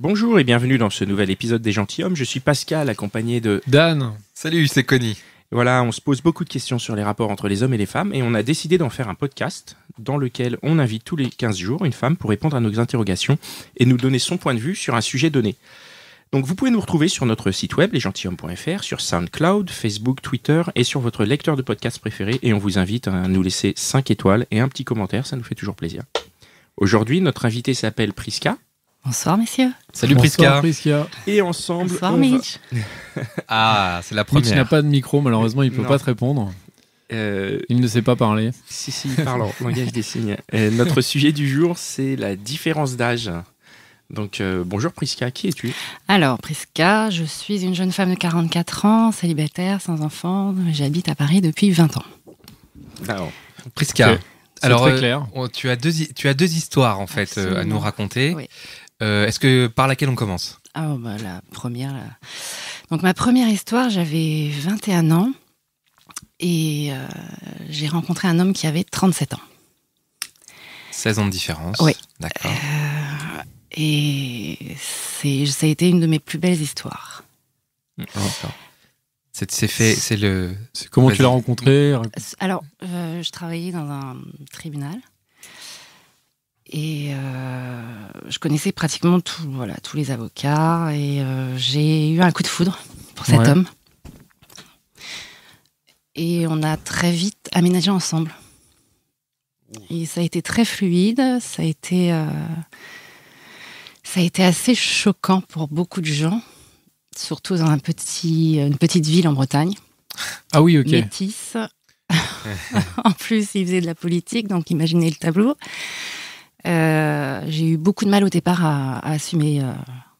Bonjour et bienvenue dans ce nouvel épisode des Gentilhommes. Je suis Pascal, accompagné de Dan. Salut, c'est Connie. Voilà, on se pose beaucoup de questions sur les rapports entre les hommes et les femmes et on a décidé d'en faire un podcast dans lequel on invite tous les 15 jours une femme pour répondre à nos interrogations et nous donner son point de vue sur un sujet donné. Donc vous pouvez nous retrouver sur notre site web lesgentilhommes.fr, sur SoundCloud, Facebook, Twitter et sur votre lecteur de podcast préféré et on vous invite à nous laisser 5 étoiles et un petit commentaire, ça nous fait toujours plaisir. Aujourd'hui, notre invité s'appelle Priska. Bonsoir, messieurs. Salut Bonsoir, Prisca. Et ensemble. Bonsoir, Mitch. ah, c'est la première. Mitch n'a pas de micro, malheureusement, il ne peut pas te répondre. Euh, il ne sait pas parler. Si, si, il parle en langage des signes. Euh, notre sujet du jour, c'est la différence d'âge. Donc, euh, bonjour Prisca, qui es-tu Alors, Prisca, je suis une jeune femme de 44 ans, célibataire, sans enfant. J'habite à Paris depuis 20 ans. Alors, ah, oh. Prisca. Alors, très clair. tu, as deux, tu as deux histoires en fait à nous raconter. Oui. Euh, est-ce que par laquelle on commence Ah, bah, la première. Donc, ma première histoire, j'avais 21 ans et euh, j'ai rencontré un homme qui avait 37 ans. 16 ans de différence. Oui. D'accord. Euh, et ça a été une de mes plus belles histoires. Mmh, c'est fait, c'est le. Comment tu l'as rencontré Alors, je travaillais dans un tribunal et euh, je connaissais pratiquement voilà, tous les avocats. Et euh, j'ai eu un coup de foudre pour cet homme. Et on a très vite aménagé ensemble. Et ça a été très fluide. Ça a été, euh, ça a été assez choquant pour beaucoup de gens, surtout dans un petit, une petite ville en Bretagne. Ah oui, ok. Métis. en plus, il faisait de la politique, donc imaginez le tableau. Euh, j'ai eu beaucoup de mal au départ à, assumer euh,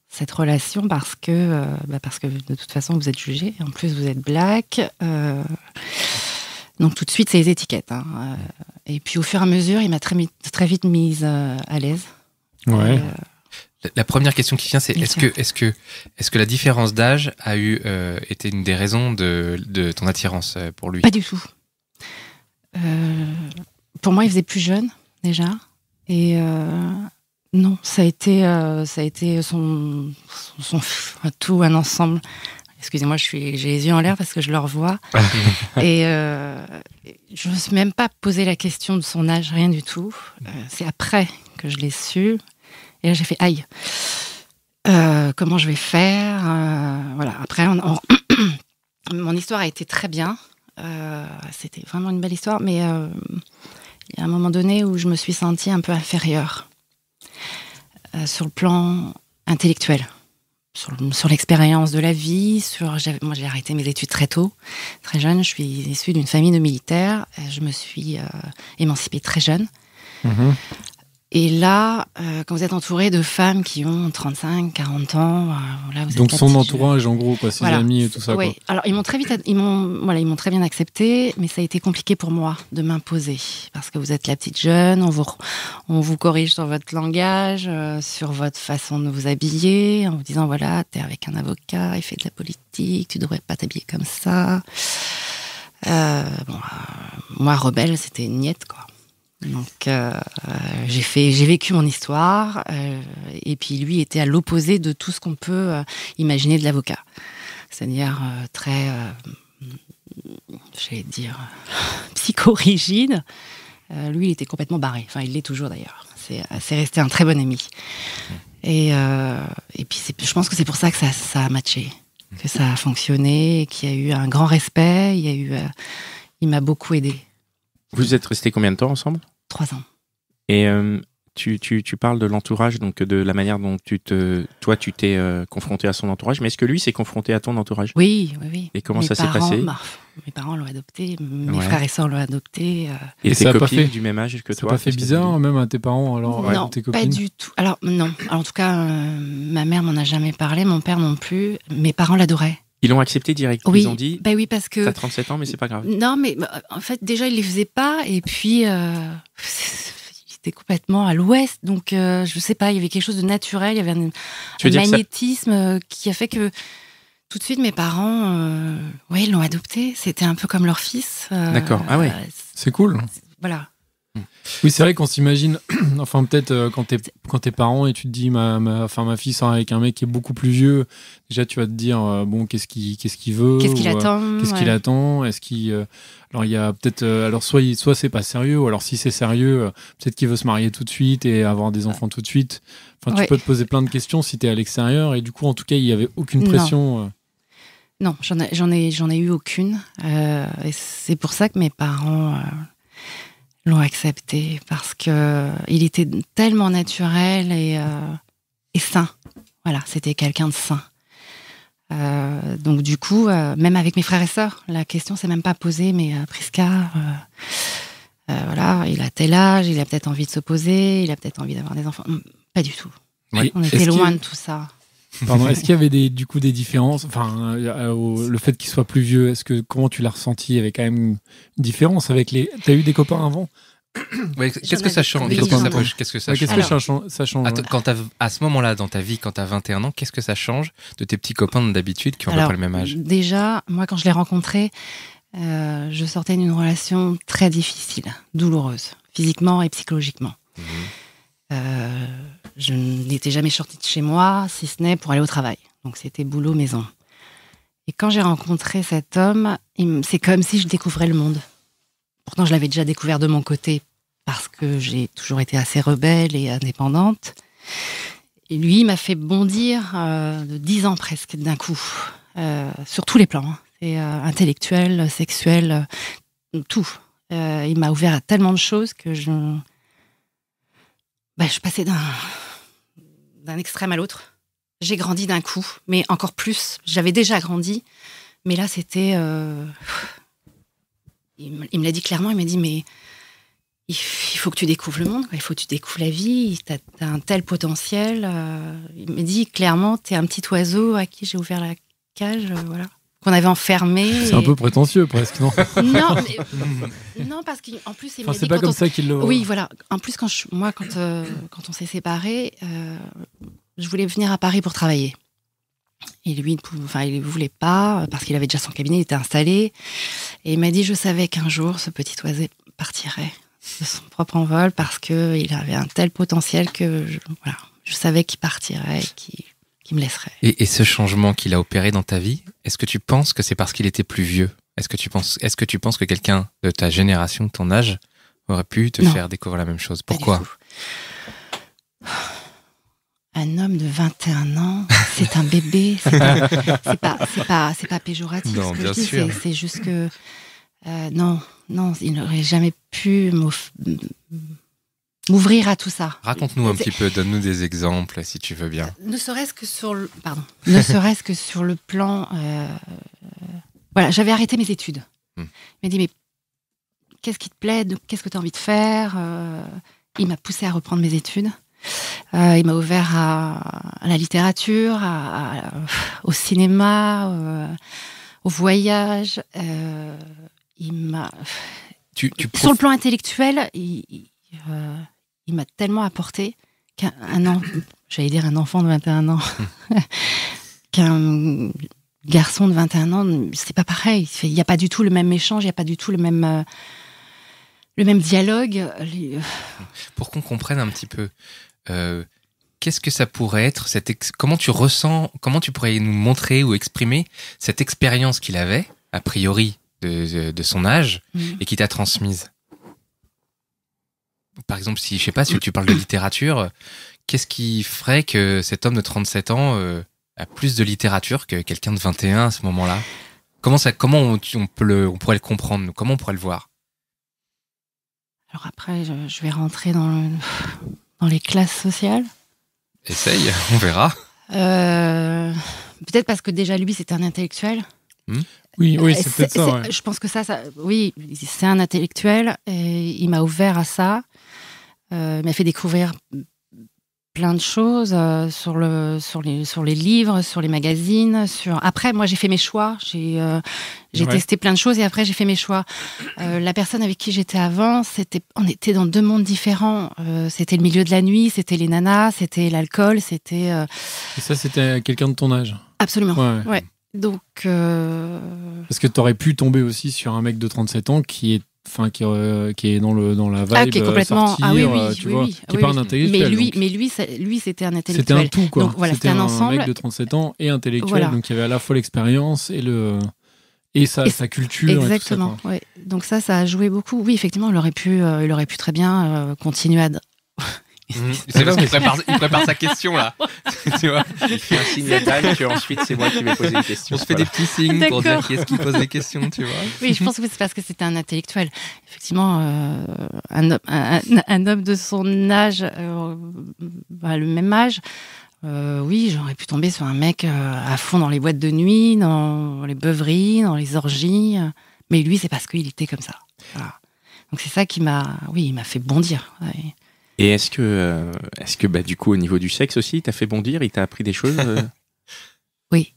cette relation parce que, euh, bah, parce que de toute façon, vous êtes jugé. En plus, vous êtes black. donc tout de suite, c'est les étiquettes. Hein. Et puis au fur et à mesure, il m'a très, très, vite mise à l'aise. Ouais. la première question qui vient, c'est est-ce que, est que, est que la différence d'âge a eu, été une des raisons de, ton attirance pour lui Pas du tout. pour moi, il faisait plus jeune déjà. Et euh, non, ça a été, euh, ça a été son, tout un ensemble. Excusez-moi, j'ai les yeux en l'air parce que je le revois. et euh, je ne me suis même pas posé la question de son âge, rien du tout. c'est après que je l'ai su. Et là, j'ai fait aïe, comment je vais faire Voilà, après, mon histoire a été très bien. C'était vraiment une belle histoire, mais il y a un moment donné où je me suis sentie un peu inférieure euh, sur le plan intellectuel, sur, l'expérience de la vie. Sur, moi, j'ai arrêté mes études très tôt, très jeune. Je suis issue d'une famille de militaires. Je me suis euh, émancipée très jeune. Mhm. Et là, euh, quand vous êtes entouré de femmes qui ont 35, 40 ans, euh, donc son entourage en gros, quoi, ses amis et tout ça. Oui. Alors ils m'ont très vite, ils m'ont, voilà, ils m'ont très bien accepté, mais ça a été compliqué pour moi de m'imposer parce que vous êtes la petite jeune, on vous, on vous corrige sur votre langage, euh, sur votre façon de vous habiller, en vous disant voilà, t'es avec un avocat, il fait de la politique, tu devrais pas t'habiller comme ça. Bon, moi rebelle, c'était une niette quoi. Donc euh, j'ai fait, j'ai vécu mon histoire, euh, et puis lui était à l'opposé de tout ce qu'on peut euh, imaginer de l'avocat, c'est-à-dire très, j'allais dire, psychorigide. lui, il était complètement barré. Enfin, il l'est toujours d'ailleurs. C'est, resté un très bon ami. Et, puis, je pense que c'est pour ça que ça, a matché, que ça a fonctionné, qu'il y a eu un grand respect. Il eu, il m'a beaucoup aidé. Vous êtes restés combien de temps ensemble Trois ans. Et euh, tu, tu, tu, parles de l'entourage, donc de la manière dont tu te, toi, tu t'es euh, confronté à son entourage. Mais est-ce que lui s'est confronté à ton entourage Oui, oui, oui. Et comment ça s'est passé Mes parents l'ont adopté, mes frères et sœurs l'ont adopté. Euh. Et, et tes copines fait... du même âge que toi Ça pas fait bizarre, même à tes parents, alors non, tes copines. pas du tout. Alors non, en tout cas, ma mère m'en a jamais parlé, mon père non plus. Mes parents l'adoraient. Ils l'ont accepté direct. ils ont dit. Bah oui, parce que. T'as 37 ans, mais c'est pas grave. Non, mais bah, en fait, déjà, ils les faisaient pas. Et puis, euh, ils étaient complètement à l'ouest. Donc, euh, je sais pas, il y avait quelque chose de naturel. Il y avait un, magnétisme euh, qui a fait que tout de suite, mes parents, euh, ouais, ils l'ont adopté. C'était un peu comme leur fils. Euh, D'accord. Ah ouais. C'est cool. Voilà. Oui, c'est vrai qu'on s'imagine, enfin peut-être euh, quand t'es parent et tu te dis ma enfin, ma fille sort avec un mec qui est beaucoup plus vieux, déjà tu vas te dire euh, bon qu'est-ce qu'il ce qu'il veut, qu'est-ce qu'il euh, attend, qu'est-ce qu'il attend, est-ce qu'il alors il y a peut-être alors soit soit c'est pas sérieux ou alors si c'est sérieux peut-être qu'il veut se marier tout de suite et avoir des enfants tout de suite. Enfin tu peux te poser plein de questions si t'es à l'extérieur et du coup en tout cas il n'y avait aucune pression. Non. j'en ai, j'en ai, j'en ai eu aucune. c'est pour ça que mes parents l'ont accepté parce que euh, il était tellement naturel euh, et, sain. Voilà, c'était quelqu'un de sain. Euh, donc du coup, même avec mes frères et sœurs, la question s'est même pas posée. Mais Prisca, voilà, il a tel âge, il a peut-être envie de se poser, il a peut-être envie d'avoir des enfants. Pas du tout. On était loin de tout ça est-ce qu'il y avait des, du coup des différences Enfin, euh, le fait qu'il soit plus vieux, est-ce que comment tu l'as ressenti Il y avait quand même une différence avec les. T'as eu des copains avant Qu'est-ce que ça change Qu'est-ce que ça change, À ce moment-là, dans ta vie, quand t'as 21 ans, qu'est-ce que ça change de tes petits copains d'habitude qui ont pas le même âge Déjà, moi, quand je l'ai rencontré, euh, je sortais d'une relation très difficile, douloureuse, physiquement et psychologiquement. Mmh. Euh, je n'étais jamais sortie de chez moi, si ce n'est pour aller au travail. Donc c'était boulot-maison. Et quand j'ai rencontré cet homme, c'est comme si je découvrais le monde. Pourtant, je l'avais déjà découvert de mon côté parce que j'ai toujours été assez rebelle et indépendante. Et lui, il m'a fait bondir euh, de dix ans presque d'un coup, euh, sur tous les plans. Hein. Euh, intellectuel, sexuel, tout. il m'a ouvert à tellement de choses que je, bah, Je je passais d'un d'un extrême à l'autre. J'ai grandi d'un coup, mais encore plus. J'avais déjà grandi, mais là, c'était. Euh, il me l'a dit clairement, il m'a dit Mais il faut que tu découvres le monde, il faut que tu découvres la vie, tu un tel potentiel. Euh. Il m'a dit clairement Tu un petit oiseau à qui j'ai ouvert la cage, euh, voilà qu'on avait enfermé. C'est un peu prétentieux presque, non non, mais... non, parce qu'en plus, il enfin, c'est pas comme ça qu'il le. Oui, voilà. En plus, quand moi, quand, euh, quand on s'est séparé, euh, je voulais venir à Paris pour travailler. Et lui, enfin, il ne voulait pas parce qu'il avait déjà son cabinet, il était installé. Et il m'a dit, je savais qu'un jour, ce petit oiseau partirait de son propre envol parce qu'il avait un tel potentiel que je, voilà, je savais qu'il partirait, qu'il me laisserait. Et, ce changement qu'il a opéré dans ta vie, est-ce que tu penses que c'est parce qu'il était plus vieux Est-ce que tu penses, est-ce que tu penses que quelqu'un de ta génération, de ton âge, aurait pu te faire découvrir la même chose Pourquoi un homme de 21 ans, c'est un bébé. C'est pas, c'est pas, pas, péjoratif. Non, bien C'est, juste que euh, non, non, il n'aurait jamais pu m'ouvrir à tout ça. Raconte-nous un petit peu, donne-nous des exemples si tu veux bien. Ne serait-ce que sur le, pardon, ne serait-ce que sur le plan, euh, voilà, j'avais arrêté mes études. Hmm. Il m'a dit mais qu'est-ce qui te plaît, qu'est-ce que tu as envie de faire. Euh? il m'a poussé à reprendre mes études. Euh, il m'a ouvert à, la littérature, au cinéma, au voyage. il m'a Sur le plan intellectuel, il, il m'a tellement apporté qu'un an, j'allais dire un enfant de 21 ans, qu'un garçon de 21 ans, c'est pas pareil. Il n'y a pas du tout le même échange, il n'y a pas du tout le même, euh, le même dialogue. Euh, Pour qu'on comprenne un petit peu, euh, qu'est-ce que ça pourrait être cette Comment tu ressens Comment tu pourrais nous montrer ou exprimer cette expérience qu'il avait, a priori, de, son âge, mm. et qui t'a transmise par exemple, si je sais pas, si tu parles de littérature, qu'est-ce qui ferait que cet homme de 37 ans euh, a plus de littérature que quelqu'un de 21 à ce moment-là Comment ça, comment on, peut on pourrait le comprendre Comment on pourrait le voir Alors après, je, vais rentrer dans, les classes sociales. Essaye, on verra. Euh, peut-être parce que déjà lui, c'est un intellectuel. Hmm. Oui, oui, euh, c'est peut-être ça. Je pense que ça, ça oui, c'est un intellectuel et il m'a ouvert à ça. il euh, m'a fait découvrir plein de choses euh, sur, le, sur, les, sur les livres, sur les magazines. Sur... Après, moi, j'ai fait mes choix. J'ai j'ai testé plein de choses et après, j'ai fait mes choix. la personne avec qui j'étais avant, c'était on était dans deux mondes différents. c'était le milieu de la nuit, c'était les nanas, c'était l'alcool, c'était. Et ça, c'était quelqu'un de ton âge Absolument. ouais. Donc. Euh, parce que aurais pu tomber aussi sur un mec de 37 ans qui est. Enfin, euh, qui, est dans, le, dans la vibe ah, qui est complètement qui est pas un intellectuel mais lui mais lui lui c'était un intellectuel c'était un tout quoi c'était un, ensemble. mec de 37 ans et intellectuel donc il y avait à la fois l'expérience et le et sa, sa, culture. Exactement. Donc ça, ça a joué beaucoup. Oui, effectivement, il aurait pu, euh, il aurait pu très bien continuer à. Mhm. il prépare sa question là. tu vois fait un signe natal que ensuite c'est moi qui vais poser une question. On se fait des petits signes pour dire qui est-ce qui pose des questions, tu vois. Oui, je pense que c'est parce que c'était un intellectuel. Effectivement, euh, un, homme, de son âge, euh, le même âge. Euh, oui, j'aurais pu tomber sur un mec à fond dans les boîtes de nuit, dans les beuveries, dans les orgies. Mais lui, c'est parce qu'il était comme ça. Donc c'est ça qui m'a, oui, il m'a fait bondir. Et est-ce que, euh, est que bah, du coup, au niveau du sexe aussi, il t'a fait bondir, il t'a appris des choses euh Oui.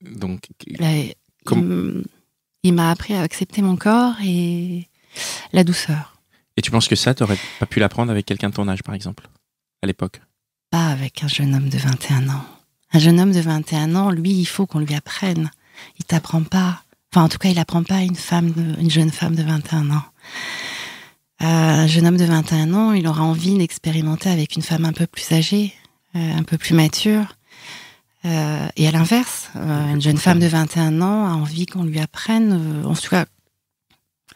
Donc, il, m'a appris à accepter mon corps et la douceur. Et tu penses que ça, tu t'aurais pas pu l'apprendre avec quelqu'un de ton âge, par exemple, à l'époque Pas avec un jeune homme de 21 ans. Un jeune homme de 21 ans, lui, il faut qu'on lui apprenne. Il t'apprend pas. Enfin, en tout cas, il apprend pas à une femme, une jeune femme de 21 ans. Euh, un jeune homme de 21 ans, il aura envie d'expérimenter avec une femme un peu plus âgée, euh, un peu plus mature. Euh, et à l'inverse, une jeune femme de 21 ans a envie qu'on lui apprenne, en tout cas,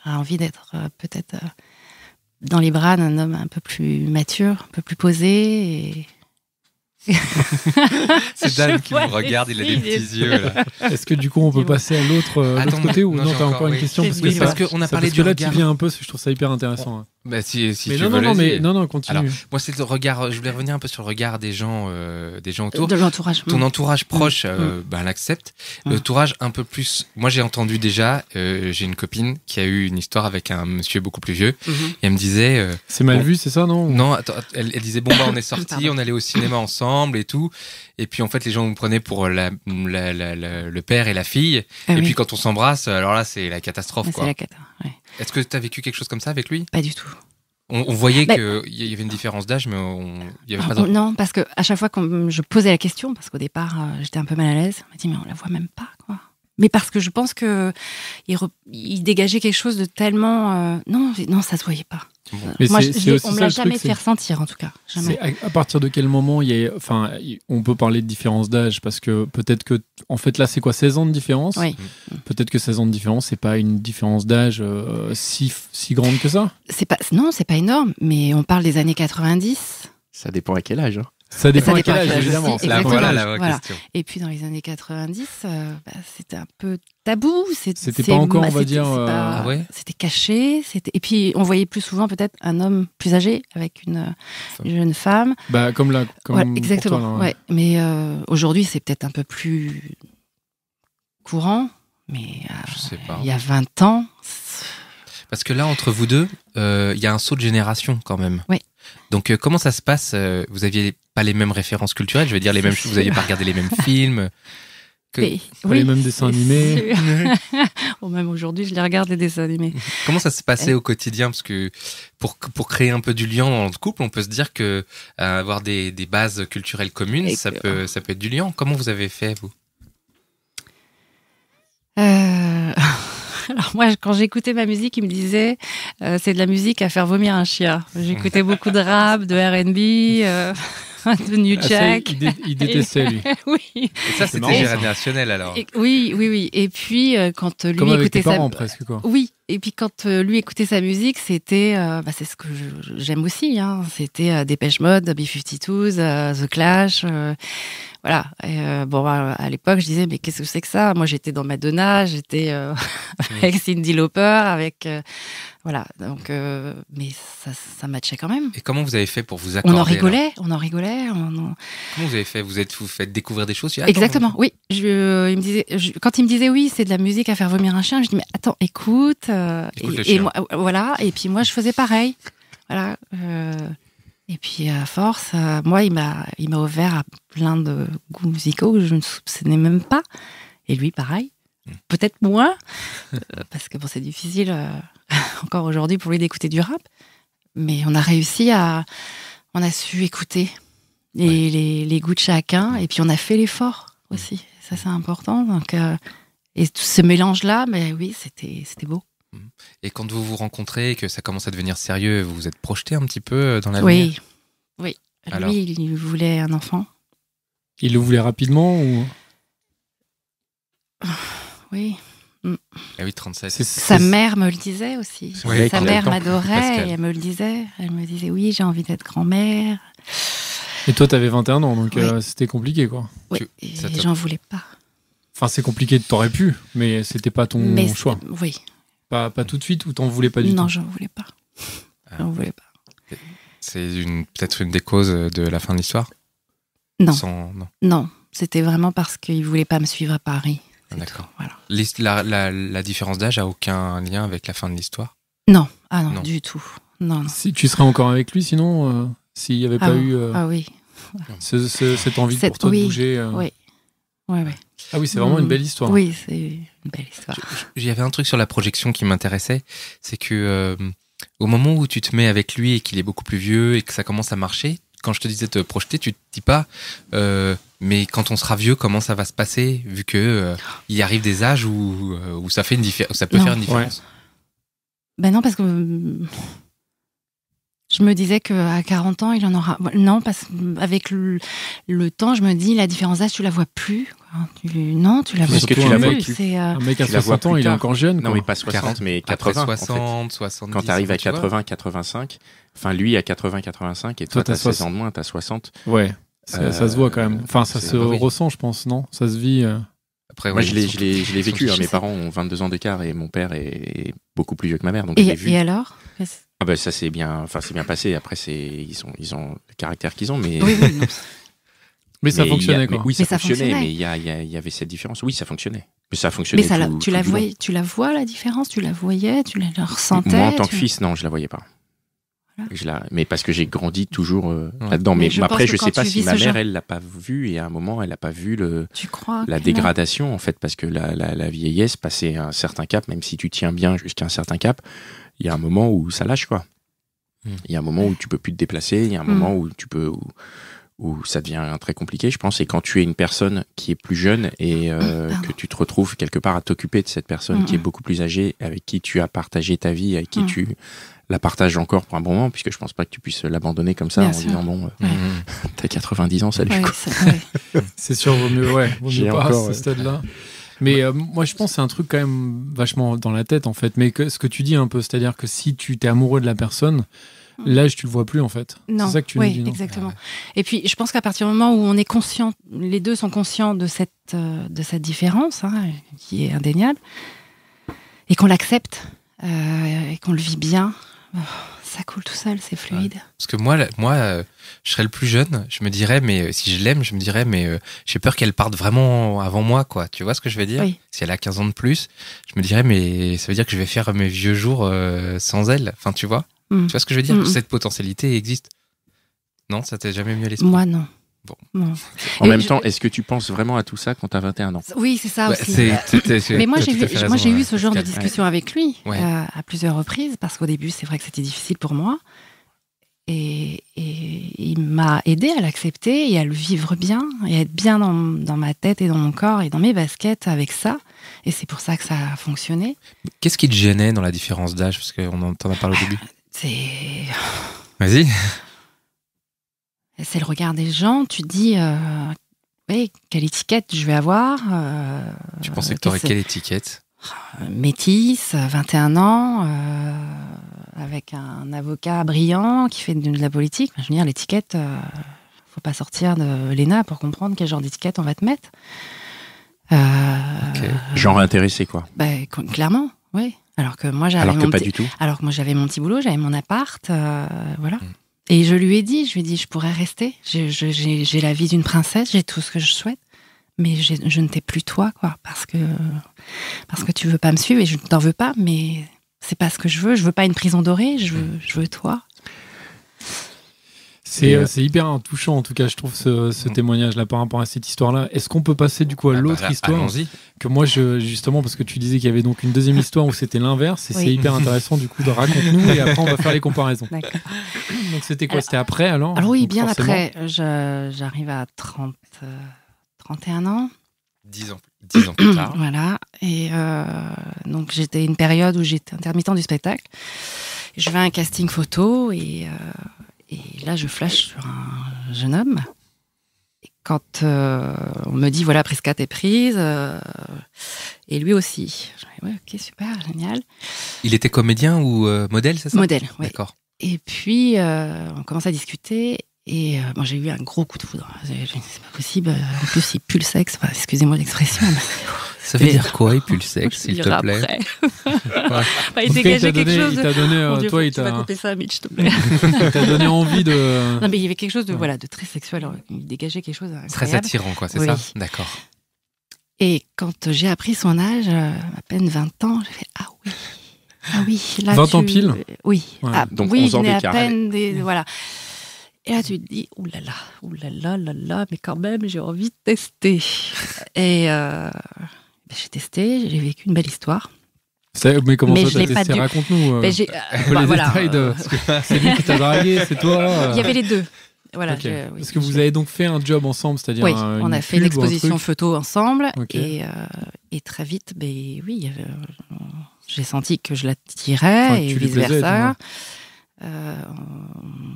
a envie d'être peut-être dans les bras d'un homme un peu plus mature, un peu plus posé c'est Dan qui me regarde, il a des petits yeux. Est-ce que du coup on peut passer à l'autre euh, côté ou non, T'as encore, une question parce, que parce qu'on a parlé du que là, tu un peu, je trouve ça hyper intéressant. Hein. Bah, si, si mais non, non, mais, non, non, continue. moi, c'est le regard. Je voulais revenir un peu sur le regard des gens, euh, des gens autour. De l'entourage. Ton entourage mm. proche, elle euh, mm. ben, l'accepte. Mm. L'entourage un peu plus. Moi, j'ai entendu déjà. Euh, j'ai une copine qui a eu une histoire avec un monsieur beaucoup plus vieux. Mm-hmm. Et elle me disait. Euh, c'est mal vu, c'est ça, non Non. elle, disait bon bah on est sortis, on allait au cinéma ensemble et tout. Et puis en fait, les gens nous prenaient pour la, la, le père et la fille. Ah et puis quand on s'embrasse, alors là, c'est la catastrophe. Ah, quoi. La catastrophe. Est-ce que tu as vécu quelque chose comme ça avec lui Pas du tout. On, voyait bah, qu'il y avait une différence d'âge, mais il avait ah, pas Non, parce que à chaque fois que je posais la question, parce qu'au départ, euh, j'étais un peu mal à l'aise, on m'a dit, mais on la voit même pas, quoi mais parce que je pense que il, dégageait quelque chose de tellement euh, non non ça se voyait pas. Euh, mais on me l'a jamais fait ressentir en tout cas. À, partir de quel moment il y enfin, on peut parler de différence d'âge parce que peut-être que en fait là c'est quoi 16 ans de différence. Peut-être que 16 ans de différence c'est pas une différence d'âge euh, si, si grande que ça. C'est pas non c'est pas énorme mais on parle des années 90. Ça dépend à quel âge. Hein. Ça dépend, évidemment. voilà, la question. Et puis dans les années 90, euh, bah, c'était un peu tabou. C'était pas encore, on va dire. Euh, c'était caché. Et puis on voyait plus souvent peut-être un homme plus âgé avec une, jeune femme. Bah, comme là. exactement. Mais euh, aujourd'hui, c'est peut-être un peu plus courant. Mais il y a 20 ans. Parce que là, entre vous deux, il y a un saut de génération quand même. Oui. Donc comment ça se passe Vous aviez les mêmes références culturelles. Je veux dire les mêmes choses. Vous n'avez pas regardé les mêmes films. les mêmes dessins animés. bon, oh, même aujourd'hui, je les regarde les dessins animés. Comment ça s'est passé au quotidien Parce que pour, pour créer un peu du lien dans couple, on peut se dire que euh, avoir des, des, bases culturelles communes, ça peut, ça peut être du lien. Comment vous avez fait, vous euh, Alors moi, quand j'écoutais ma musique, il me disait euh, c'est de la musique à faire vomir un chien. J'écoutais beaucoup de rap, de R&B. Ah, Jack. il, détestait lui. oui. Et ça, c'était générationnel alors. oui, oui, oui. Et puis euh, quand euh, lui écoutait sa... Oui. Et puis quand euh, lui écoutait sa musique, c'était, bah, c'est ce que j'aime aussi. Hein. C'était Dépêche Mode, B52s, The Clash. voilà. bon, bah, à l'époque, je disais mais qu'est-ce que c'est que ça Moi, j'étais dans Madonna, j'étais avec Cindy Lauper, avec voilà, donc, euh, mais ça, ça, matchait quand même. Et comment vous avez fait pour vous accorder On en rigolait, on en rigolait. Comment vous avez fait vous, êtes, vous faites découvrir des choses Exactement, oui. Je, euh, il me disait, quand il me disait oui, c'est de la musique à faire vomir un chien, je dis mais attends, écoute. Euh, et, voilà, et puis moi je faisais pareil. Voilà. Et puis à force, moi, il m'a, il m'a ouvert à plein de goûts musicaux que je ne soupçonnais même pas. Et lui, pareil peut-être moins, euh, parce que bon, c'est difficile euh, encore aujourd'hui pour lui d'écouter du rap, mais on a réussi à, on a su écouter les, les, goûts de chacun, et puis on a fait l'effort aussi. Ça, c'est important. Donc, euh, et tout ce mélange-là, mais oui, c'était, c'était beau. Mm. Et quand vous vous rencontrez que ça commence à devenir sérieux, vous vous êtes projeté un petit peu dans la Oui, oui. Lui, il voulait un enfant. Il le voulait rapidement ou oui. Mm. Eh oui, Sa mère me le disait aussi. Sa mère m'adorait et elle me le disait. Elle me disait oui, j'ai envie d'être grand-mère. Et toi, t'avais 21 ans, donc euh, c'était compliqué, quoi. Oui, j'en voulais pas. Enfin, c'est compliqué, t'aurais pu, mais c'était pas ton choix. Oui. Pas, pas, tout de suite ou t'en voulais pas du tout Non, j'en voulais pas. Ah. J'en voulais pas. C'est une, peut-être une des causes de la fin de l'histoire non. non. non. c'était vraiment parce qu'il voulait pas me suivre à Paris. Ah, d'accord. Voilà. La, différence d'âge a aucun lien avec la fin de l'histoire non. Ah non, du tout. Non, non. Si tu serais encore avec lui, sinon, euh, s'il n'y avait pas ah, eu euh, ah oui. cette envie pour toi de bouger. Euh. Oui. Ah oui, c'est vraiment une belle histoire. Oui, c'est une belle histoire. Il y un truc sur la projection qui m'intéressait, c'est que au moment où tu te mets avec lui et qu'il est beaucoup plus vieux et que ça commence à marcher, quand je te disais te projeter, tu te dis pas, euh, mais quand on sera vieux, comment ça va se passer, vu que euh, il arrive des âges où, euh, ça fait une différence, ça peut faire une différence. Ben non, parce que je me disais qu'à 40 ans, il en aura. Non, parce qu'avec le, temps, je me dis, la différence d'âge, tu la vois plus. non, tu la vois parce que euh, tu la vois plus. Un mec à 60 ans, il est encore jeune. Non, mais pas 60, 40, mais 80. 60, 70. Quand tu arrives à 80, 85, enfin, lui à 80, 85, et toi, t'as 60 de moins, t'as 60. Ouais, euh, ça se voit quand même. Enfin, ça se ressent, je pense, non Ça se vit. Euh, après, Moi, je l'ai vécu. Hein. mes parents ont 22 ans d'écart et mon père est beaucoup plus vieux que ma mère. Donc et alors ah ben ça c'est bien, enfin c'est bien passé. Après c'est ils ont ils ont le caractère qu'ils ont, mais mais ça fonctionnait quoi. oui, ça, fonctionnait, mais il y, y, avait cette différence. Oui, ça fonctionnait. Mais ça fonctionnait. Mais ça, tu la voyais, tu la vois la différence, tu la voyais, tu la, ressentais. Moi en tant que fils, non, je la voyais pas. Je la... Mais parce que j'ai grandi toujours euh, là-dedans. Mais, après, je sais pas si ma mère, elle l'a pas vu et à un moment, elle a pas vu le... tu crois la dégradation, en fait, parce que la, la, vieillesse, passer un certain cap, même si tu tiens bien jusqu'à un certain cap, il y a un moment où ça lâche, quoi. Hmm. Il y a un moment où tu peux plus te déplacer, il y a un hmm. moment où tu peux où, ça devient très compliqué, je pense. Et quand tu es une personne qui est plus jeune et euh, ah, que tu te retrouves quelque part à t'occuper de cette personne qui est hmm. beaucoup plus âgée, avec qui tu as partagé ta vie, avec qui tu la partages encore pour un bon moment, puisque je pense pas que tu puisses l'abandonner comme ça en disant bon, euh, t'as 90 ans, salut. Ouais, c'est sûr, vaut mieux, ouais, vaut mieux pas à ce stade-là. Mais euh, moi, je pense que c'est un truc quand même vachement dans la tête, en fait. Mais ce que tu dis un peu, c'est-à-dire que si tu t'es amoureux de la personne, mm. l'âge, tu le vois plus, en fait. Non. C'est ça que tu dis, exactement. Et puis, je pense qu'à partir du moment où on est conscient, les deux sont conscients de cette, euh, de cette différence, hein, qui est indéniable, et qu'on l'accepte, euh, et qu'on le vit bien. Ça coule tout seul, c'est fluide. Parce que moi, moi, euh, je serais le plus jeune. Je me dirais, mais euh, si je l'aime, je me dirais, mais euh, j'ai peur qu'elle parte vraiment avant moi, quoi. Tu vois ce que je veux dire Si elle a 15 ans de plus, je me dirais, mais ça veut dire que je vais faire mes vieux jours sans elle. Enfin, tu vois mm. Tu vois ce que je veux dire mm, mm. Cette potentialité existe. Non, ça t'est jamais mieux à l'esprit. Moi, non. Bon. En même temps, est-ce que tu penses vraiment à tout ça quand tu as 21 ans Oui, c'est ça bah, aussi. Mais moi, j'ai eu, ce genre de discussion avec lui euh, à plusieurs reprises, parce qu'au début, c'est vrai que c'était difficile pour moi. Et, il m'a aidé à l'accepter et à le vivre bien et à être bien dans, dans, ma tête et dans mon corps et dans mes baskets avec ça. Et c'est pour ça que ça a fonctionné. Qu'est-ce qui te gênait dans la différence d'âge Parce qu'on en a parlé au ah, début. C'est. Vas-y c'est le regard des gens. Tu dis, euh, quelle étiquette je vais avoir euh, Tu pensais que tu aurais quelle étiquette euh, Métis, 21 ans, avec un avocat brillant qui fait de, la politique. je veux dire, l'étiquette, faut pas sortir de l'ENA pour comprendre quel genre d'étiquette on va te mettre. Genre intéressé, quoi. Ben, clairement, oui. Alors que moi, j'avais mon, j'avais mon petit boulot, j'avais mon appart, voilà. Mm. Et je lui ai dit, je lui ai dit, je pourrais rester. J'ai la vie d'une princesse, j'ai tout ce que je souhaite, mais je ne t'ai plus toi, quoi, parce que parce que tu veux pas me suivre et je ne t'en veux pas, mais c'est pas ce que je veux. Je veux pas une prison dorée, je veux toi. Euh, euh, c'est hyper touchant, en tout cas, je trouve, ce, mm. témoignage-là par rapport à cette histoire-là. Est-ce qu'on peut passer du coup à ah bah, l'autre histoire Que moi, je, justement, parce que tu disais qu'il y avait donc une deuxième histoire où c'était l'inverse, et c'est hyper intéressant du coup de raconter nous, et après on va faire les comparaisons. Donc c'était quoi C'était après alors Alors oui, bien après. J'arrive à 30, 31 euh, ans. 10 ans, 10 ans plus tard. voilà. Et donc j'étais une période où j'étais intermittent du spectacle. Je vais un casting photo et. Et là, je flash sur un jeune homme. Et quand euh, on me dit, voilà, Prisca, t'es prise. Euh, et lui aussi. Je me ouais, ok, super, génial. Il était comédien ou euh, modèle, c'est ça Modèle, oui. D'accord. Et puis, on commence à discuter. Et j'ai eu un gros coup de foudre. C'est pas possible. En plus, il pue le sexe. excusez-moi l'expression. Ça veut dire quoi, le sexe, s'il te plaît après. bah, il dégageait quelque chose. Il t'a donné, euh, Dieu, toi, il t'a. couper ça, Mitch, s'il te plaît. il t'a donné envie de. Non, mais il y avait quelque chose de, voilà, de très sexuel. Euh, il dégageait quelque chose. Très attirant, quoi, c'est ça D'accord. Et quand j'ai appris son âge, euh, à peine 20 ans, j'ai fait Ah oui Ah oui là 20 ans pile Oui. Ah, Donc oui, 11 ans d'écart. à peine des... Voilà. Et là, tu te dis, oulala, oulala, là là, mais quand même, j'ai envie de tester. Et ben, j'ai testé, j'ai vécu une belle histoire. Mais comment ça, t'as testé Raconte-nous euh, ben, euh, bah, voilà, euh, C'est lui qui t'a dragué, c'est toi Il y avait les deux. Parce que vous avez donc fait un job ensemble, c'est-à-dire Oui, on a fait une exposition photo ensemble et, très vite, ben, oui, j'ai senti que je l'attirais et vice-versa. Euh,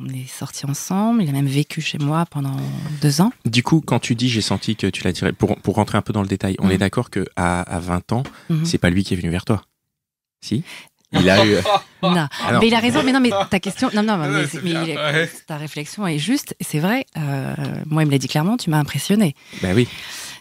on est sortis ensemble. Il a même vécu chez moi pendant deux ans. Du coup, quand tu dis j'ai senti que tu l'as tiré, pour, pour, rentrer un peu dans le détail, on est mhm. d'accord que à, à, 20 ans, mhm. c'est pas lui qui est venu vers toi. Si il a eu. Ah non, mais il a raison. Mais non, mais ta question. Non, non, mais, ta réflexion est juste. C'est vrai. Euh, moi, il me l'a dit clairement. Tu m'as impressionné. Ben oui.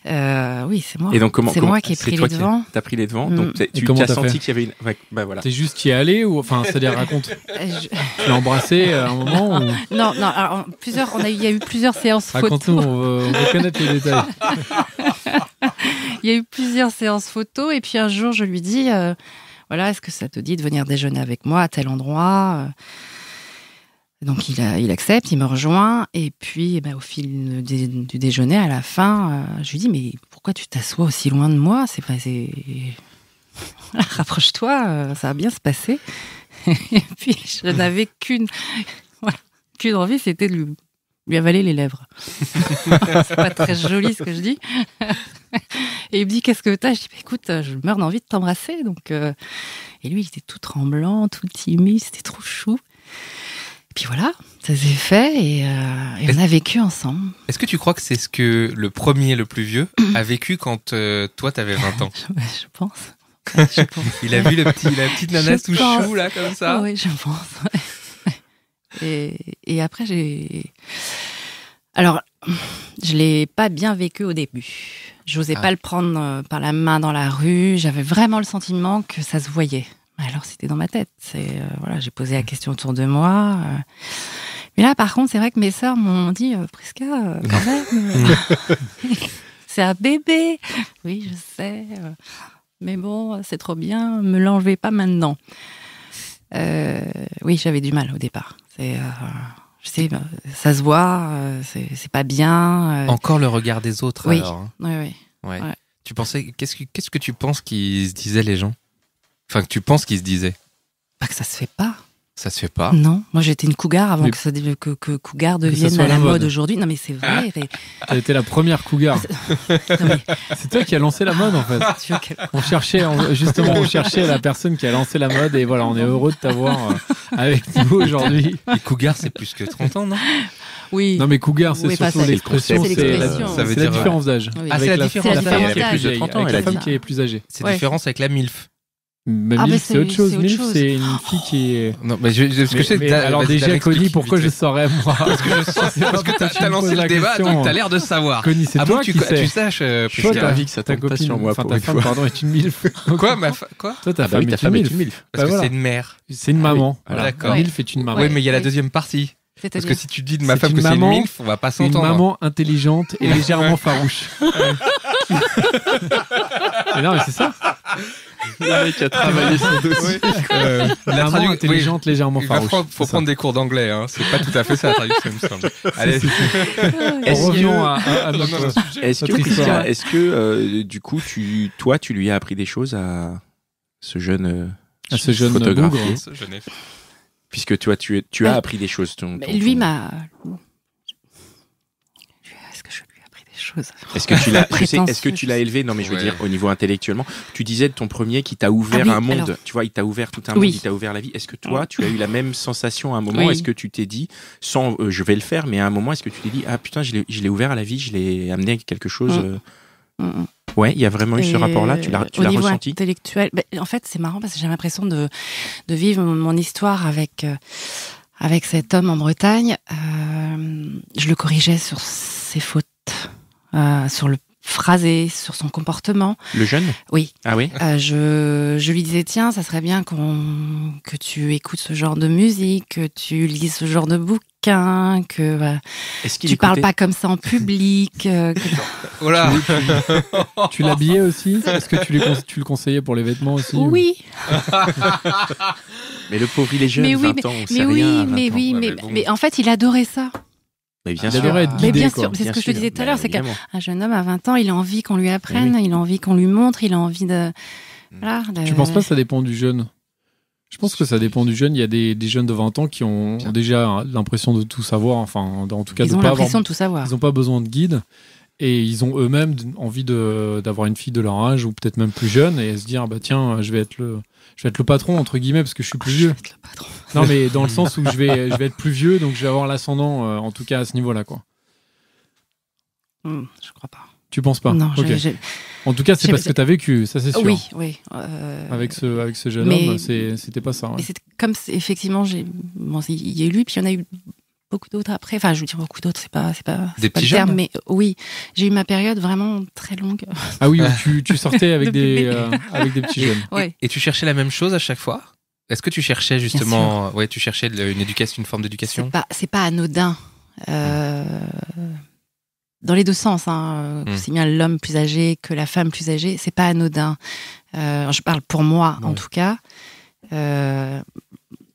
Euh, oui, c'est moi. C'est moi qui ai pris les devants. T'as pris les devants. Mm. Donc tu as, senti qu'il y avait une. bah voilà. T'es juste y est allé ou enfin ça à dire raconte. Euh, je... Tu l'as embrassé euh, à un moment Non, non. plusieurs. On a Il y a eu plusieurs séances photos. Raconte-nous. On, veut connaître les détails. il y a eu plusieurs séances photos et puis un jour je lui dis voilà est-ce que ça te dit de venir déjeuner avec moi à tel endroit. Donc il, accepte, il me rejoint, et puis eh ben, au fil du, déjeuner, à la fin, euh, je lui dis mais pourquoi tu t'assois aussi loin de moi C'est pas, rapproche-toi, euh, ça va bien se passer. et puis je n'avais qu'une, envie, c'était de lui, avaler les lèvres. C'est pas très joli ce que je dis. et il me dit qu'est-ce que t'as Je dis bah, écoute, euh, je meurs d'envie de t'embrasser. Donc et lui il était tout tremblant, tout timide, c'était trop chou. Et puis voilà, ça s'est fait et, euh, on a vécu ensemble. Est-ce que tu crois que c'est ce que le premier, le plus vieux, a vécu quand toi, euh, toi, t'avais 20 ans je, pense. il a vu la petite nana tout chou, là, comme ça Oui, je pense. Et, après, j'ai... Alors, je l'ai pas bien vécu au début. Je n'osais ah. pas le prendre euh, par la main dans la rue. J'avais vraiment le sentiment que ça se voyait. Bah, alors c'était dans ma tête. Euh, voilà, j'ai posé la question autour de moi. Euh. Mais là, par contre, c'est vrai que mes sœurs m'ont dit presque Prisca, euh, quand même, c'est un bébé. Oui, je sais. mais bon, c'est trop bien. Me l'enlevez pas maintenant. oui, j'avais du mal au départ. je sais, ça se voit, c'est pas bien. Encore le regard des autres. Oui, hein. oui, oui. Tu pensais, qu'est-ce que, qu'est-ce que tu penses qu'ils disaient les gens Enfin, que tu penses qu'il se disait. Pas que ça se fait pas. Ça se fait pas. Non, moi j'étais une cougar avant que, que, cougar devienne la mode, aujourd'hui. Non mais c'est vrai. Tu été la première cougar. C'est toi qui as lancé la mode en fait. Ah, on cherchait justement on la personne qui a lancé la mode et voilà on est heureux de t'avoir euh, avec nous aujourd'hui. Les cougar c'est plus que 30 ans non oui. Non mais cougar c'est surtout l'expression, c'est la, euh, différence d'âge. Ah ah, c'est la, différence. d'âge. plus La femme qui est plus âgée. C'est différence avec la milf. Bah, ah, mais c'est autre chose. Milf, c'est une fille qui est. Non, mais je, je, ce que je sais, alors déjà, Connie, pourquoi je saurais moi Parce que je sens, parce que t'as lancé le débat, donc t'as l'air de savoir. Connie, c'est toi qui sais. Tu saches, euh, je suis ravi que ça ta moi. enfin ta femme, pardon, est une Milf. Quoi, ma quoi Toi, ta femme est une Milf. Parce bah que c'est une mère. C'est une ah maman. D'accord. Milf est une maman. Oui, mais il y a la deuxième partie. Parce que si tu dis de ma femme que c'est une MILF, on va pas s'entendre. Une maman intelligente et légèrement farouche non, mais c'est ça. Le a travaillé son dossier. Euh, la traduction intelligente, légèrement farouche. Il faut, prendre des cours d'anglais. Hein. C'est pas tout à fait ça la traduction, Est-ce que, est-ce que euh, du coup, tu, toi, tu lui as appris des choses à ce jeune, euh, ce photographe, Puisque toi, tu, as appris des choses. lui m'a est-ce que tu l'as, élevé Non, mais je veux dire au niveau intellectuellement. Tu disais de ton premier qui t'a ouvert ah un monde. Tu vois, il t'a ouvert tout un monde, il t'a ouvert la vie. Est-ce que toi, tu as eu la même sensation à un moment Est-ce que tu t'es dit, sans, euh, je vais le faire, mais à un moment, est-ce que tu t'es dit, ah putain, je l'ai ouvert à la vie, je l'ai amené à quelque chose mm. Euh? Mm, mm. Ouais, il y a vraiment eu ce rapport-là, tu l'as ressenti. Au bah, en fait, c'est marrant parce que j'ai l'impression de, vivre mon histoire avec, euh, avec cet homme en Bretagne. je le corrigeais sur ses fautes euh, sur le phrasé, sur son comportement. Le jeune Oui. Ah oui euh, je, je, lui disais, tiens, ça serait bien que tu écoutes ce genre de musique, que tu lises ce genre de bouquin, que euh, tu parles pas comme ça en public. Voilà. Tu l'habillais aussi Est-ce que tu, le conseillais pour les vêtements aussi Oui. mais le pauvre, il est jeune, mais oui, mais, oui, mais en fait, il adorait ça. Mais bien sûr. c'est ce que je disais tout à l'heure, c'est qu'un jeune homme à 20 ans, il a envie qu'on lui apprenne, il a envie qu'on lui montre, il a envie de... Mm. Voilà, de... Tu penses pas que ça dépend du jeune je pense que ça dépend du jeune. Il y a des, jeunes de 20 ans qui ont, déjà hein, l'impression de tout savoir. Enfin, en tout cas, ils ont l'impression de tout savoir. Ils n'ont pas besoin de guide. Et ils ont eux-mêmes envie d'avoir une fille de leur âge ou peut-être même plus jeune et se dire ah bah tiens je vais être le patron entre guillemets parce que je suis plus ah, vieux. Non, mais dans le sens où je vais, je vais être plus vieux, donc je vais avoir l'ascendant, euh, en tout cas à ce niveau-là. quoi. Hmm, je crois pas. Tu penses pas Non, En tout cas, c'est parce que as vécu, ça c'est sûr. Oui, oui. Euh, avec ce, avec jeune homme, c'était pas ça. ouais. c'est comme effectivement, j'ai bon, il y a eu lui, puis il y en a eu beaucoup d'autres après. Enfin, je veux dire beaucoup d'autres, c'est pas, c'est pas, pas petits le terme, jeunes mais oui, j'ai eu ma période vraiment très longue. Ah oui, tu, tu sortais avec, des, euh, avec des petits jeunes. Et tu cherchais la même chose à chaque fois est-ce que tu cherchais justement, ouais, tu cherchais une éducation, une forme d'éducation C'est pas, pas anodin. Euh, dans les deux sens, hein, aussi hmm. bien l'homme plus âgé que la femme plus âgée, c'est pas anodin. Euh, je parle pour moi en tout cas. Euh,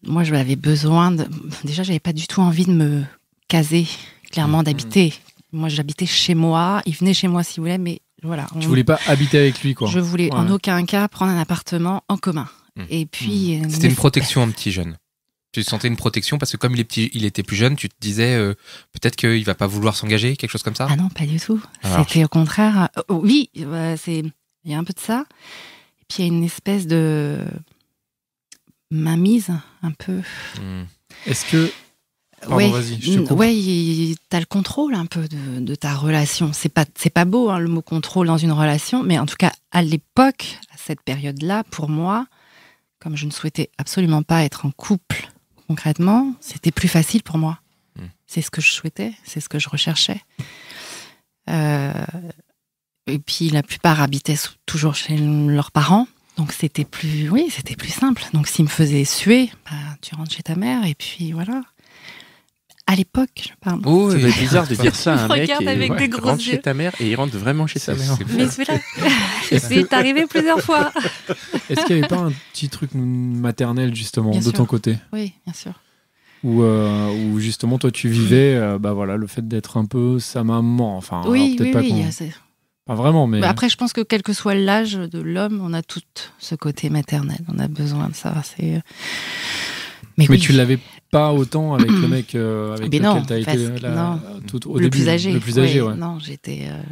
moi, je l'avais besoin de. Déjà, j'avais pas du tout envie de me caser, clairement, hmm. d'habiter. Moi, j'habitais chez moi. Il venait chez moi s'il voulait, mais voilà. Tu voulais pas habiter avec lui, quoi. Je voulais en aucun cas prendre un appartement en commun. Mhm. Et puis. Mhm. Euh, C'était une protection en petit jeune. Tu sentais une protection parce que comme il, est petit, il était plus jeune, tu te disais euh, peut-être qu'il va pas vouloir s'engager, quelque chose comme ça. Ah non, pas du tout. C'était au contraire. Euh, oh, oui, bah, il y a un peu de ça. Et puis il y a une espèce de mainmise un peu. Hmm. Est-ce que oui, ouais, tu as le contrôle un peu de, ta relation. C'est pas, c'est pas beau hein, le mot contrôle dans une relation, mais en tout cas à l'époque, à cette période-là, pour moi, comme je ne souhaitais absolument pas être en couple concrètement, c'était plus facile pour moi. Hmm. C'est ce que je souhaitais, c'est ce que je recherchais. Euh, et puis la plupart habitaient toujours chez leurs parents, donc c'était plus, oui, c'était plus simple. Donc s'ils me faisaient suer, bah, tu rentres chez ta mère et puis voilà. À l'époque, je parle. Oh, c'est bizarre de dire ça à un mec. qui rentre chez ta mère et il rentre vraiment chez sa mère. Mais là c'est arrivé plusieurs fois. Est-ce qu'il n'y avait pas un petit truc maternel justement de ton côté Oui, bien sûr. Ou euh, justement toi tu vivais, euh, bah voilà, le fait d'être un peu sa maman. Enfin, oui, oui, oui. pas vraiment, mais... Bah, après, je pense que quel que soit l'âge de l'homme, on a tout ce côté maternel. On a besoin de ça. Euh, mais, tu l'avais pas autant avec le mec euh, avec lequel tu as été au le début. Plus âgé, Non, j'étais euh,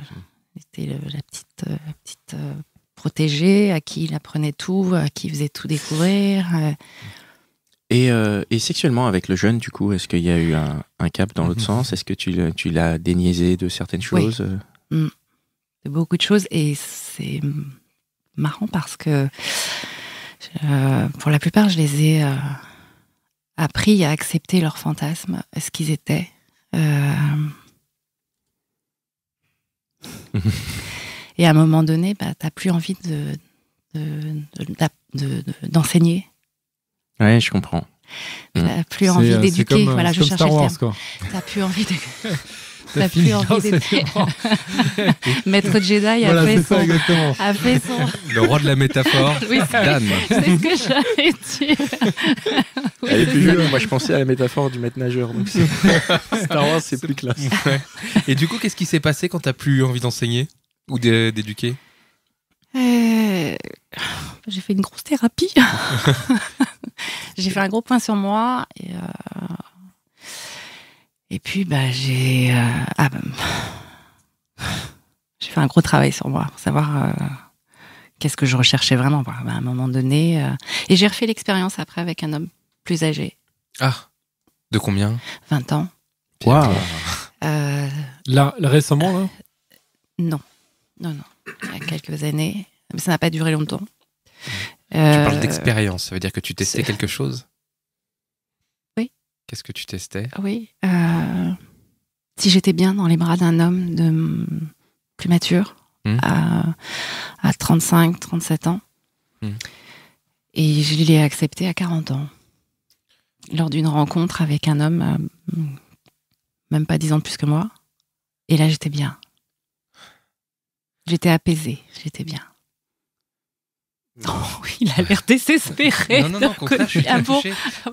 mm. la petite, euh, petite protégée à qui il apprenait tout, à qui il faisait tout découvrir. Et, et, sexuellement, avec le jeune, du coup, est-ce qu'il y a eu un, cap dans l'autre mm. sens Est-ce que tu, tu l'as déniaisé de certaines choses mm. De beaucoup de choses. Et c'est marrant parce que pour la plupart, je les ai appris à accepter leurs fantasmes, ce qu'ils étaient. Euh, et à un moment donné, bah, t'as plus envie de, d'enseigner. De, ouais, je comprends. T'as mm. plus envie euh, d'éduquer. Euh, voilà, je cherche le terme. T'as plus envie de. T'as plus envie d'être Maître Jedi a, fait son, Le roi de la métaphore, oui, C'est ce que j'avais dit. moi je pensais à la métaphore du maître nageur. Donc Star Wars, c'est plus classe. Et du coup, qu'est-ce qui s'est passé quand t'as plus envie d'enseigner ou d'éduquer euh, J'ai fait une grosse thérapie. j'ai fait un gros point sur moi et euh, et puis, bah, j'ai euh, ah, bah, j'ai fait un gros travail sur moi, pour savoir euh, qu'est-ce que je recherchais vraiment. Bah, à un moment donné, euh, et j'ai refait l'expérience après avec un homme plus âgé. Ah, de combien 20 ans. Waouh Là, récemment, Non, non, non. Il y a quelques années, mais ça n'a pas duré longtemps. Tu parles d'expérience, ça veut dire que tu testais quelque chose Qu'est-ce que tu testais ah Oui. Euh, si j'étais bien dans les bras d'un homme de plus mature, mmh. à, 35, 37 ans. Mmh. Et je l'ai accepté à 40 ans. Lors d'une rencontre avec un homme, euh, même pas dix ans plus que moi. Et là, j'étais bien. J'étais apaisée, j'étais bien. Oh, il a l'air désespéré. Non, non, non, ah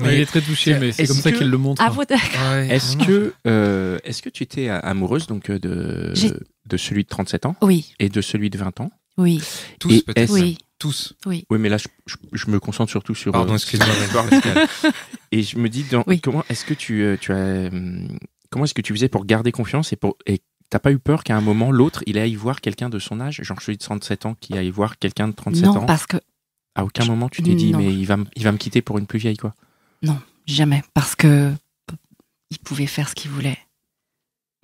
il est très touché, mais c'est comme ça qu'il le montre. Ah, est-ce que, euh, que tu étais amoureuse donc, euh, de, de celui de 37 ans Oui. Et de celui de 20 ans Oui. Tous, peut oui. Tous. Oui. oui, mais là, je, me concentre surtout sur. Pardon, euh, excuse-moi. et je me dis, comment est-ce que tu, tu as. Hum, comment est-ce que tu faisais pour garder confiance et, pour, T'as pas eu peur qu'à un moment, l'autre, il aille voir quelqu'un de son âge Genre, je suis de 37 ans, qui aille voir quelqu'un de 37 ans Non, parce que. À aucun moment, tu t'es dit, mais il va, il va me quitter pour une plus vieille, quoi Non, jamais. Parce que. Il pouvait faire ce qu'il voulait.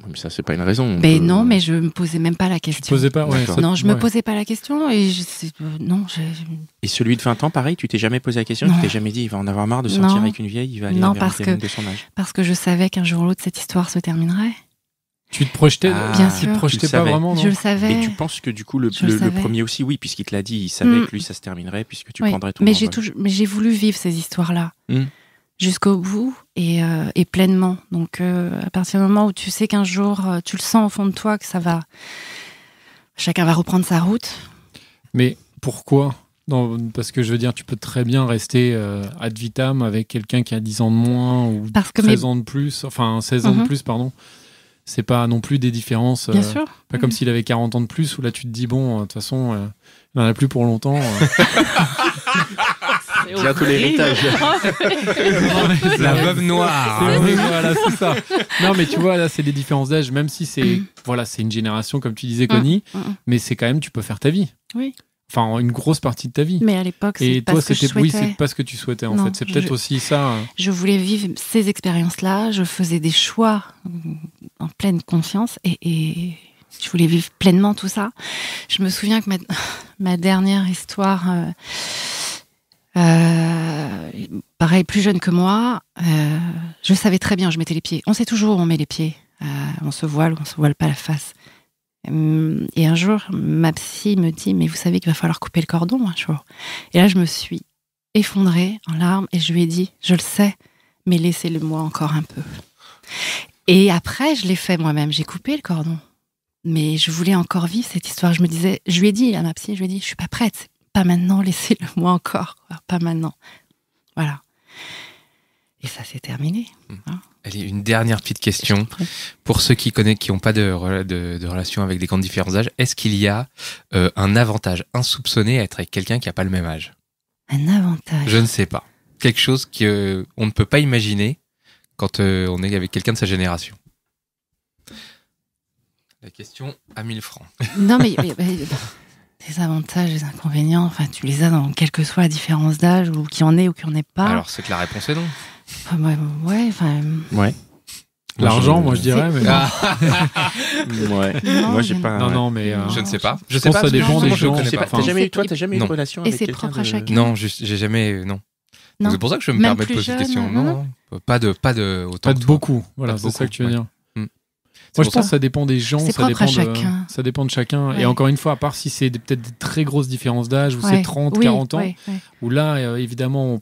Mais ça, c'est pas une raison. Mais non, mais je me posais même pas la question. Tu posais pas, ouais, Non, je me posais pas la question. Et je... Euh, non, Et celui de 20 ans, pareil, tu t'es jamais posé la question, tu t'es jamais dit, il va en avoir marre de sortir avec une vieille, il va aller non, parce de son âge. Parce que je savais qu'un jour ou l'autre, cette histoire se terminerait. Tu te projetais, ah, tu Te projetais pas vraiment. je le savais. Et tu penses que du coup le, premier aussi, oui, puisqu'il te l'a dit, il savait mm. que lui ça se terminerait, puisque tu prendrais tout. Mais j'ai mais j'ai voulu vivre ces histoires-là mm. jusqu'au bout et, euh, pleinement. Donc euh, à partir du moment où tu sais qu'un jour euh, tu le sens au fond de toi que ça va, chacun va reprendre sa route. Mais pourquoi parce que je veux dire, tu peux très bien rester ad vitam avec quelqu'un qui a 10 ans de moins ou parce ans de plus, enfin 16 ans de mhm. plus, pardon c'est pas non plus des différences. Bien euh, sûr. Pas comme mm-hmm. s'il avait 40 ans de plus où là tu te dis, bon, euh, de toute façon, euh, il n'en a plus pour longtemps. les l'héritage. Oh, la veuve noire. Ah voilà, c'est ça. Non, mais tu vois, là, c'est des différences d'âge, même si c'est mm. voilà, c'est une génération, comme tu disais, Connie, mm, mm, mais c'est quand même, tu peux faire ta vie. Oui enfin une grosse partie de ta vie. Mais à l'époque, c'est pas toi, ce que Oui, c'est pas ce que tu souhaitais en fait. C'est peut-être aussi ça. Hein. Je voulais vivre ces expériences-là. Je faisais des choix en pleine confiance et, je voulais vivre pleinement tout ça. Je me souviens que ma, dernière histoire. Euh, euh, pareil, plus jeune que moi, euh, je savais très bien, je mettais les pieds. On sait toujours où on met les pieds. on se voile, on se voile pas la face. Et un jour, ma psy me dit, mais vous savez qu'il va falloir couper le cordon un jour. Et là, je me suis effondrée en larmes et je lui ai dit, je le sais, mais laissez-le moi encore un peu. Et après, je l'ai fait moi-même, j'ai coupé le cordon. Mais je voulais encore vivre cette histoire. Je me disais, je lui ai dit à ma psy, je lui ai dit, je suis pas prête, pas maintenant, laissez-le moi encore, pas maintenant. Voilà. Et ça, c'est terminé. Mm. Hein. Allez, une dernière petite question. Pour ceux qui connaissent, qui n'ont pas de, relation avec des gens de différents âges, est-ce qu'il y a euh, un avantage insoupçonné à être avec quelqu'un qui n'a pas le même âge Un avantage Je ne sais pas. Quelque chose qu'on euh, on ne peut pas imaginer quand euh, on est avec quelqu'un de sa génération. La question à 1000 francs. Non, mais, mais, avantages, les inconvénients, enfin, tu les as dans quelle que soit la différence d'âge, ou qui en est ou qui en est pas. Alors, c'est que la réponse est non. Ah, bah, ouais, enfin. Ouais. L'argent, moi je dirais, mais. ouais. Non, moi j'ai pas. Non, non, mais. Euh, je ne sais pas. Je sais pense pas, que ça dépend des gens. Je jamais eu toi, jamais eu de relation Et c'est propre à chacun. Non, j'ai jamais. Euh, non. C'est pour ça que je me permets de poser cette question. non, Pas de, pas de autant. Pas de beaucoup. Voilà, c'est ça que tu veux dire. Mm. Moi, je pense que ça dépend des gens, ça dépend, de, chacun. ça dépend de chacun. Et encore une fois, à part si c'est peut-être des très grosses différences d'âge, ou c'est 30, 40 ans, où là, euh, évidemment,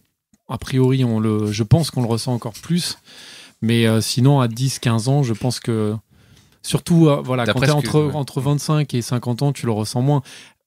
a priori, on le, je pense qu'on le ressent encore plus. Mais euh, sinon, à 10-15 ans, je pense que. Surtout, euh, voilà, quand t'es entre, 25 et 50 ans, tu le ressens moins.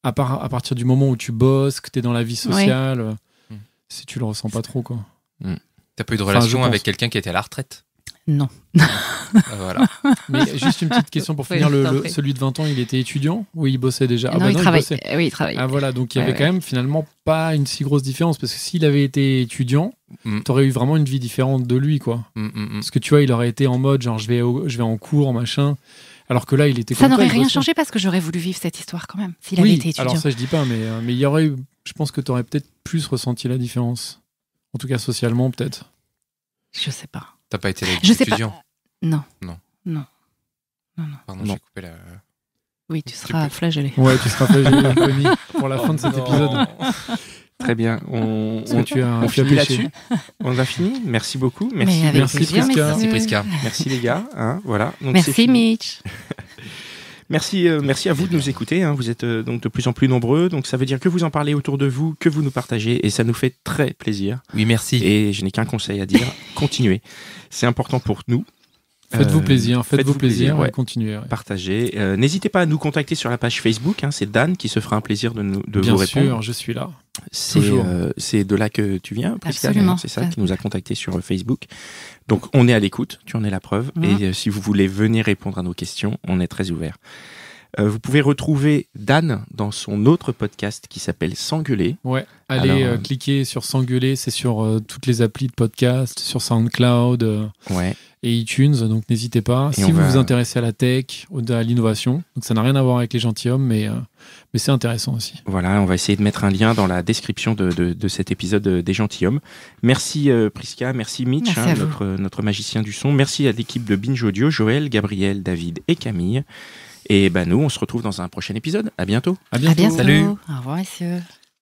À, partir du moment où tu bosses, que tu es dans la vie sociale, euh, mm. si tu le ressens pas trop, quoi. Mm. T'as pas eu de relation avec quelqu'un qui était à la retraite non. Ah, voilà. Mais juste une petite question pour finir. le, celui de 20 ans, il était étudiant ou il bossait déjà ah bah non, il oui, il travaillait. Ah voilà, donc il y avait quand même finalement pas une si grosse différence parce que s'il avait été étudiant, mm. t'aurais eu vraiment une vie différente de lui, quoi. Mm, mm, parce que tu vois, il aurait été en mode genre je vais, je vais en cours, machin. Alors que là, il était. Ça n'aurait rien changé parce que j'aurais voulu vivre cette histoire quand même s'il avait été étudiant. Alors ça, je dis pas, mais euh, mais il y aurait, je pense que t'aurais peut-être plus ressenti la différence. En tout cas, socialement, peut-être. Je sais pas. T'as pas été là je sais Non. Non. Non. Non. non. Pardon, j'ai coupé la. Oui, tu seras flagellé. Ouais, tu seras flagellé, Anthony, pour la fin de cet épisode. Très bien. On, on, tu as, on on a fini. Merci beaucoup. Merci, merci, Prisca. merci Prisca. Merci les gars. Hein, voilà. merci Mitch. Merci, euh, merci à vous de nous écouter. Hein. Vous êtes euh, donc de plus en plus nombreux, donc ça veut dire que vous en parlez autour de vous, que vous nous partagez, et ça nous fait très plaisir. Oui, merci. Et je n'ai qu'un conseil à dire continuez. C'est important pour nous. Faites-vous euh, plaisir, faites-vous plaisir, continuez. Partagez. N'hésitez pas à nous contacter sur la page Facebook. Hein. C'est Dan qui se fera un plaisir de, nous, de vous répondre. Bien sûr, je suis là. Euh, c'est de là que tu viens, Absolument. c'est ça, qui nous a contacté sur euh, Facebook. Donc on est à l'écoute, tu en es la preuve. Mm-hmm. Et euh, si vous voulez venir répondre à nos questions, on est très ouvert. vous pouvez retrouver Dan dans son autre podcast qui s'appelle S'engueuler. Ouais, allez cliquer sur S'engueuler, c'est sur toutes les applis de podcast, sur SoundCloud. ouais et iTunes. Donc n'hésitez pas. si vous vous intéressez à la tech, à l'innovation, ça n'a rien à voir avec les gentilshommes, mais, euh, mais c'est intéressant aussi. Voilà, on va essayer de mettre un lien dans la description de, cet épisode euh, des gentilshommes. Merci Priska, euh, Prisca, merci Mitch, hein, notre, magicien du son. Merci à l'équipe de Binge Audio, Joël, Gabriel, David et Camille. Et ben nous, on se retrouve dans un prochain épisode. À bientôt. À bientôt. Salut. Au revoir, messieurs.